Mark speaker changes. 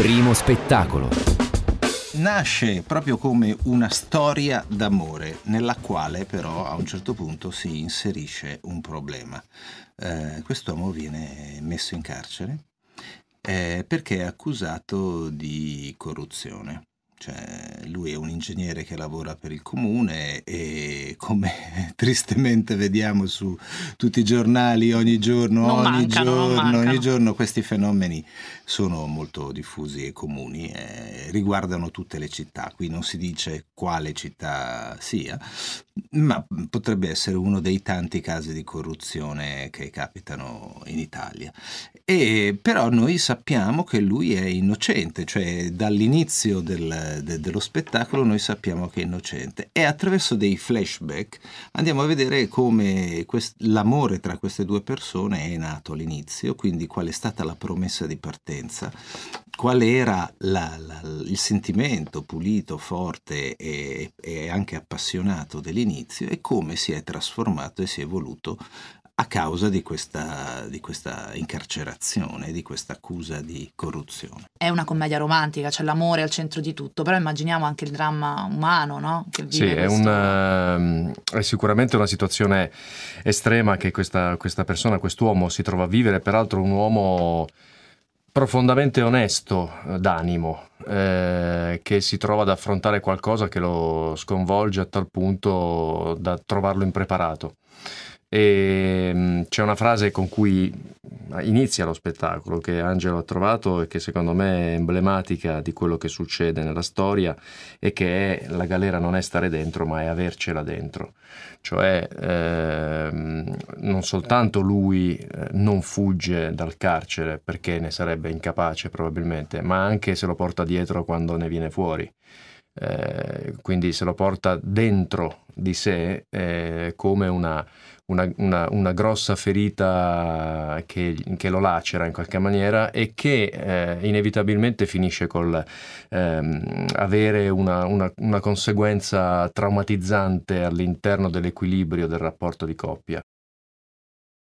Speaker 1: Primo spettacolo. Nasce proprio come una storia d'amore nella quale però a un certo punto si inserisce un problema. Eh, quest'uomo viene messo in carcere eh, perché è accusato di corruzione. Cioè, lui è un ingegnere che lavora per il comune e come tristemente vediamo su tutti i giornali ogni giorno, non ogni, mancano, giorno ogni giorno questi fenomeni sono molto diffusi e comuni, eh, riguardano tutte le città, qui non si dice quale città sia, ma potrebbe essere uno dei tanti casi di corruzione che capitano in Italia. E, però noi sappiamo che lui è innocente, cioè dall'inizio del eh, de, dello spettacolo noi sappiamo che è innocente e attraverso dei flashback andiamo a vedere come quest- l'amore tra queste due persone è nato all'inizio, quindi qual è stata la promessa di partenza, qual era la, la, il sentimento pulito, forte e, e anche appassionato dell'inizio e come si è trasformato e si è evoluto a causa di questa, di questa, incarcerazione, di questa accusa di corruzione.
Speaker 2: È una commedia romantica, c'è l'amore al centro di tutto, però immaginiamo anche il dramma umano, no? sì, è, una, ehm, è, sicuramente una situazione estrema che questa, questa persona, quest'uomo si trova a vivere, peraltro un uomo profondamente onesto eh, d'animo, eh, che si trova ad affrontare qualcosa che lo sconvolge a tal punto da trovarlo impreparato. E ehm, c'è una frase con cui inizia lo spettacolo che Angelo ha trovato e che secondo me è emblematica di quello che succede nella storia e che è la galera non è stare dentro ma è avercela dentro. Cioè ehm, non soltanto lui eh, non fugge dal carcere perché ne sarebbe incapace probabilmente, ma anche se lo porta dietro quando ne viene fuori. Eh, quindi se lo porta dentro di sé eh, come una una, una, una grossa ferita che, che, lo lacera in qualche maniera e che eh, inevitabilmente finisce col ehm, avere una, una conseguenza traumatizzante all'interno dell'equilibrio del rapporto di coppia.